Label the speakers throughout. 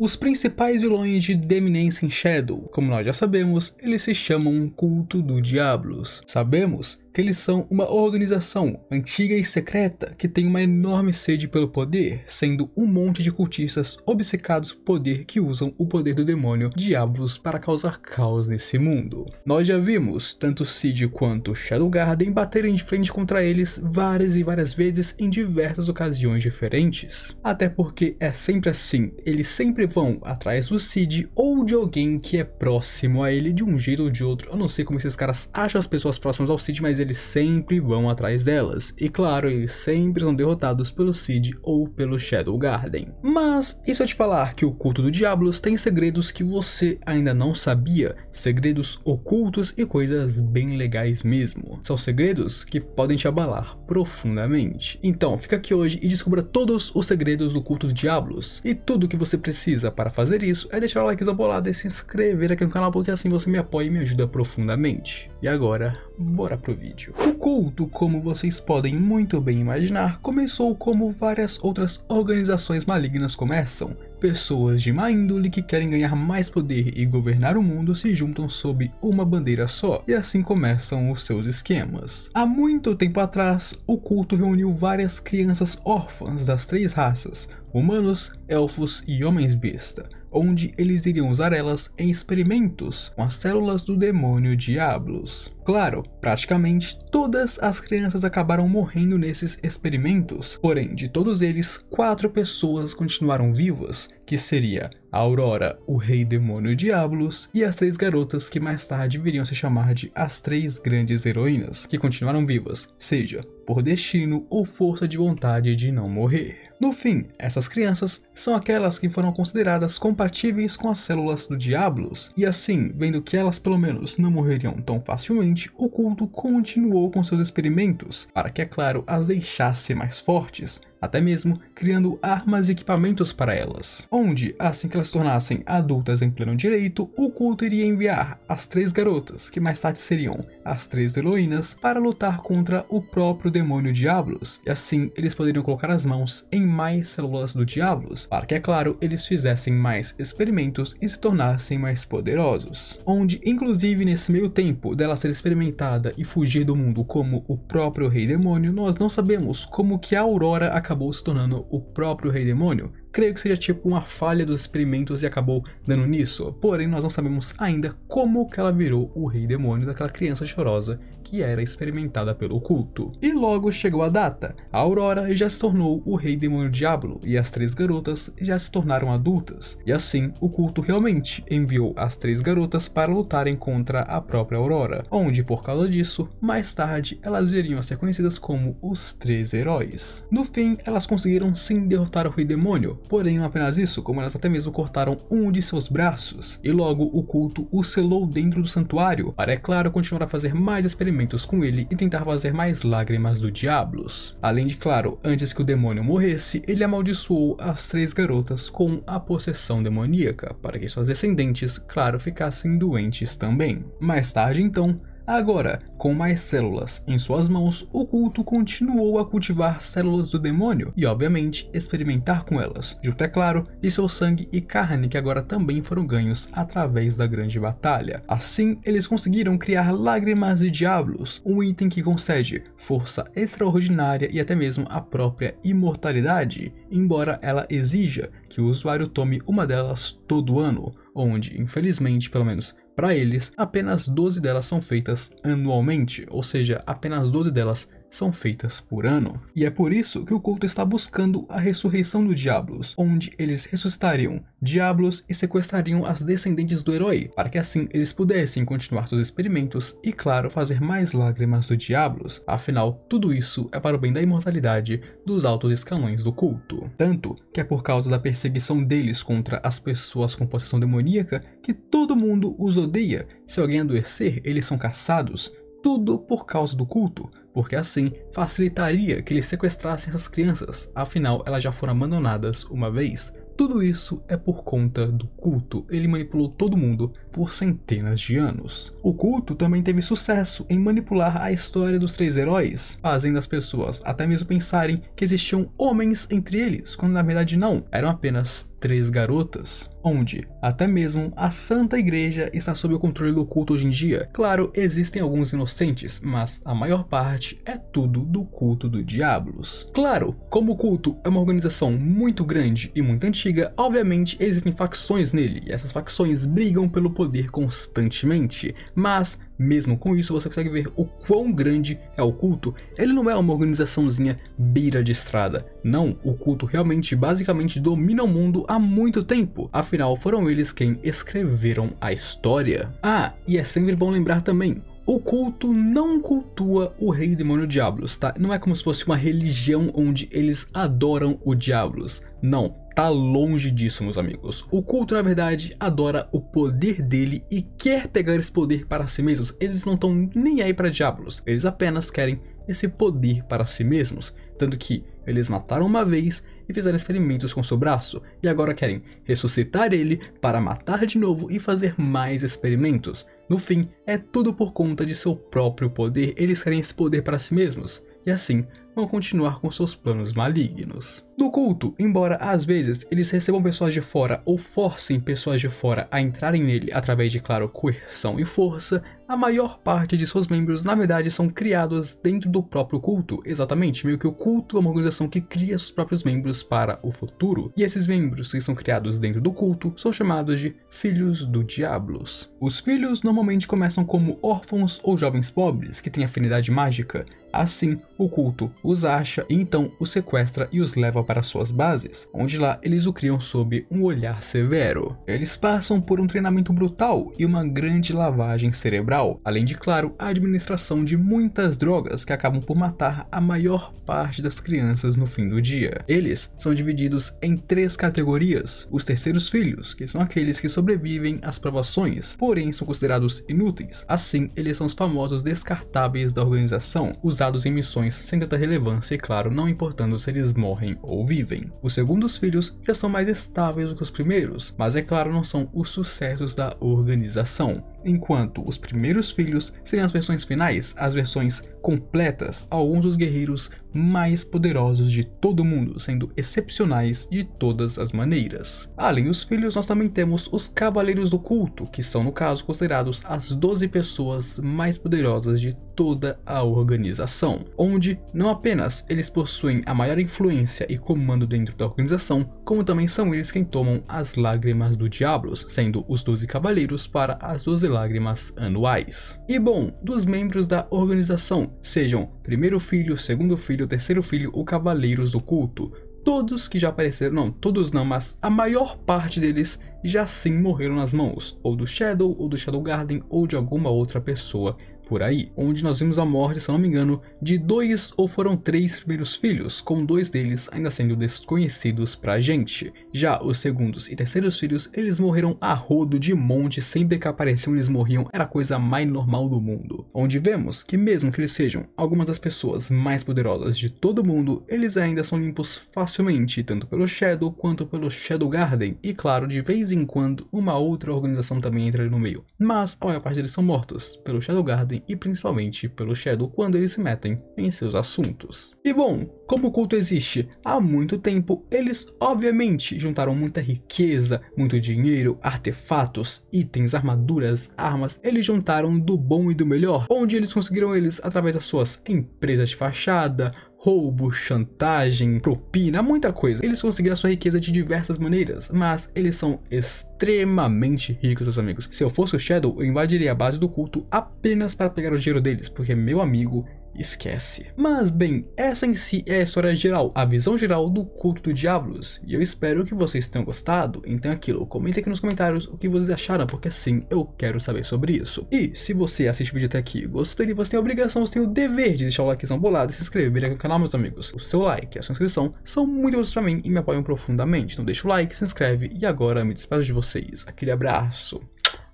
Speaker 1: Os principais vilões de The Eminence Shadow, como nós já sabemos, eles se chamam Culto do Diablos. Sabemos que eles são uma organização antiga e secreta que tem uma enorme sede pelo poder, sendo um monte de cultistas obcecados por poder que usam o poder do demônio Diablos para causar caos nesse mundo. Nós já vimos tanto Cid quanto Shadow Garden baterem de frente contra eles várias e várias vezes em diversas ocasiões diferentes. Até porque é sempre assim, eles sempre vão atrás do Cid ou de alguém que é próximo a ele de um jeito ou de outro. Eu não sei como esses caras acham as pessoas próximas ao Cid, mas eles eles sempre vão atrás delas, e claro, eles sempre são derrotados pelo Cid ou pelo Shadow Garden. Mas, e se eu te falar que o culto do Diablos tem segredos que você ainda não sabia, segredos ocultos e coisas bem legais mesmo. São segredos que podem te abalar profundamente. Então, fica aqui hoje e descubra todos os segredos do culto do Diablos. E tudo o que você precisa para fazer isso é deixar o likezão bolado e se inscrever aqui no canal, porque assim você me apoia e me ajuda profundamente. E agora, bora pro vídeo. O culto, como vocês podem muito bem imaginar, começou como várias outras organizações malignas começam. Pessoas de má índole que querem ganhar mais poder e governar o mundo se juntam sob uma bandeira só, e assim começam os seus esquemas. Há muito tempo atrás, o culto reuniu várias crianças órfãs das três raças, humanos, elfos e homens-besta, onde eles iriam usar elas em experimentos com as células do demônio Diablos. Claro, praticamente todas as crianças acabaram morrendo nesses experimentos, porém, de todos eles, quatro pessoas continuaram vivas, que seria a Aurora, o Rei Demônio Diablos, e as três garotas que mais tarde viriam se chamar de as três grandes heroínas, que continuaram vivas, seja por destino ou força de vontade de não morrer. No fim, essas crianças são aquelas que foram consideradas compatíveis com as células do Diablos, e assim, vendo que elas pelo menos não morreriam tão facilmente, o culto continuou com seus experimentos, para que, é claro, as deixasse mais fortes, até mesmo criando armas e equipamentos para elas, onde, assim que elas se tornassem adultas em pleno direito, o culto iria enviar as três garotas, que mais tarde seriam as três heroínas, para lutar contra o próprio demônio Diablos, e assim eles poderiam colocar as mãos em mais células do Diablos, para que, é claro, eles fizessem mais experimentos e se tornassem mais poderosos, onde, inclusive, nesse meio tempo dela ser experimentada e fugir do mundo como o próprio rei demônio, nós não sabemos como que a Aurora acabou acabou se tornando o próprio Rei Demônio, Creio que seja tipo uma falha dos experimentos e acabou dando nisso, porém nós não sabemos ainda como que ela virou o rei demônio daquela criança chorosa que era experimentada pelo culto. E logo chegou a data, a Aurora já se tornou o rei demônio Diablo e as três garotas já se tornaram adultas, e assim o culto realmente enviou as três garotas para lutarem contra a própria Aurora, onde por causa disso, mais tarde elas viriam a ser conhecidas como os Três Heróis. No fim, elas conseguiram sim derrotar o Rei Demônio, Porém, não apenas isso, como elas até mesmo cortaram um de seus braços, e logo o culto o selou dentro do santuário, para é claro continuar a fazer mais experimentos com ele e tentar fazer mais lágrimas do Diablos. Além de claro, antes que o demônio morresse, ele amaldiçoou as três garotas com a possessão demoníaca, para que suas descendentes, claro, ficassem doentes também. Mais tarde então, Agora, com mais células em suas mãos, o culto continuou a cultivar células do demônio e, obviamente, experimentar com elas, junto, é claro, de seu sangue e carne que agora também foram ganhos através da grande batalha. Assim, eles conseguiram criar Lágrimas de Diablos, um item que concede força extraordinária e até mesmo a própria imortalidade embora ela exija que o usuário tome uma delas todo ano, onde, infelizmente, pelo menos para eles, apenas 12 delas são feitas anualmente, ou seja, apenas 12 delas são feitas por ano. E é por isso que o culto está buscando a ressurreição do Diablos, onde eles ressuscitariam Diablos e sequestrariam as descendentes do herói, para que assim eles pudessem continuar seus experimentos e, claro, fazer mais lágrimas do Diablos, afinal, tudo isso é para o bem da imortalidade dos altos escalões do culto. Tanto que é por causa da perseguição deles contra as pessoas com possessão demoníaca que todo mundo os odeia. Se alguém adoecer, eles são caçados, tudo por causa do culto, porque assim facilitaria que eles sequestrassem essas crianças, afinal elas já foram abandonadas uma vez tudo isso é por conta do culto. Ele manipulou todo mundo por centenas de anos. O culto também teve sucesso em manipular a história dos três heróis, fazendo as pessoas até mesmo pensarem que existiam homens entre eles, quando na verdade não, eram apenas três garotas, onde até mesmo a Santa Igreja está sob o controle do culto hoje em dia. Claro, existem alguns inocentes, mas a maior parte é tudo do culto do Diablos. Claro, como o culto é uma organização muito grande e muito antiga, antiga, obviamente existem facções nele, e essas facções brigam pelo poder constantemente, mas mesmo com isso você consegue ver o quão grande é o culto. Ele não é uma organizaçãozinha beira de estrada, não, o culto realmente basicamente domina o mundo há muito tempo, afinal foram eles quem escreveram a história. Ah, e é sempre bom lembrar também, o culto não cultua o rei demônio Diablos, tá? Não é como se fosse uma religião onde eles adoram o Diablos. Não, Tá longe disso, meus amigos. O culto, na verdade, adora o poder dele e quer pegar esse poder para si mesmos. Eles não estão nem aí para diabos, eles apenas querem esse poder para si mesmos. Tanto que eles mataram uma vez e fizeram experimentos com seu braço, e agora querem ressuscitar ele para matar de novo e fazer mais experimentos. No fim, é tudo por conta de seu próprio poder, eles querem esse poder para si mesmos, e assim vão continuar com seus planos malignos. No culto, embora às vezes eles recebam pessoas de fora ou forcem pessoas de fora a entrarem nele através de, claro, coerção e força, a maior parte de seus membros na verdade são criados dentro do próprio culto, exatamente, meio que o culto é uma organização que cria seus próprios membros para o futuro, e esses membros que são criados dentro do culto são chamados de filhos do diablos. Os filhos normalmente começam como órfãos ou jovens pobres que têm afinidade mágica, assim o culto os acha e então os sequestra e os leva para suas bases, onde lá eles o criam sob um olhar severo. Eles passam por um treinamento brutal e uma grande lavagem cerebral, além de, claro, a administração de muitas drogas que acabam por matar a maior parte das crianças no fim do dia. Eles são divididos em três categorias: os terceiros filhos, que são aqueles que sobrevivem às provações, porém são considerados inúteis. Assim, eles são os famosos descartáveis da organização, usados em missões sem tanta relevância e, claro, não importando se eles morrem ou vivem. Os segundos filhos já são mais estáveis do que os primeiros, mas é claro não são os sucessos da organização. Enquanto os primeiros filhos seriam as versões finais, as versões completas, alguns dos guerreiros mais poderosos de todo mundo, sendo excepcionais de todas as maneiras. Além dos filhos, nós também temos os Cavaleiros do Culto, que são, no caso, considerados as 12 pessoas mais poderosas de toda a organização, onde não apenas eles possuem a maior influência e comando dentro da organização, como também são eles quem tomam as lágrimas do Diablos, sendo os 12 Cavaleiros para as 12 e lágrimas anuais. E bom, dos membros da organização, sejam primeiro filho, segundo filho, terceiro filho ou cavaleiros do culto, todos que já apareceram, não, todos não, mas a maior parte deles já sim morreram nas mãos, ou do Shadow, ou do Shadow Garden, ou de alguma outra pessoa por aí, onde nós vimos a morte, se eu não me engano, de dois ou foram três primeiros filhos, com dois deles ainda sendo desconhecidos pra gente. Já os segundos e terceiros filhos, eles morreram a rodo de monte, sempre que apareciam eles morriam, era a coisa mais normal do mundo. Onde vemos que mesmo que eles sejam algumas das pessoas mais poderosas de todo mundo, eles ainda são limpos facilmente, tanto pelo Shadow quanto pelo Shadow Garden, e claro, de vez em quando, uma outra organização também entra ali no meio. Mas a maior parte deles são mortos, pelo Shadow Garden e principalmente pelo Shadow quando eles se metem em seus assuntos. E bom, como o culto existe há muito tempo, eles obviamente juntaram muita riqueza, muito dinheiro, artefatos, itens, armaduras, armas, eles juntaram do bom e do melhor, onde eles conseguiram eles através das suas empresas de fachada, roubo, chantagem, propina, muita coisa. Eles conseguiram sua riqueza de diversas maneiras, mas eles são extremamente ricos, meus amigos. Se eu fosse o Shadow, eu invadiria a base do culto apenas para pegar o dinheiro deles, porque meu amigo, esquece. Mas bem, essa em si é a história geral, a visão geral do culto do Diablos, e eu espero que vocês tenham gostado, então é aquilo, comente aqui nos comentários o que vocês acharam, porque sim, eu quero saber sobre isso. E se você assiste o vídeo até aqui e gostou dele, você tem a obrigação, você tem o dever de deixar o likezão bolado e se inscrever aqui no canal, meus amigos. O seu like e a sua inscrição são muito importantes para mim e me apoiam profundamente, então deixa o like, se inscreve, e agora me despeço de vocês. Aquele abraço,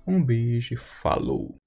Speaker 1: um beijo e falou!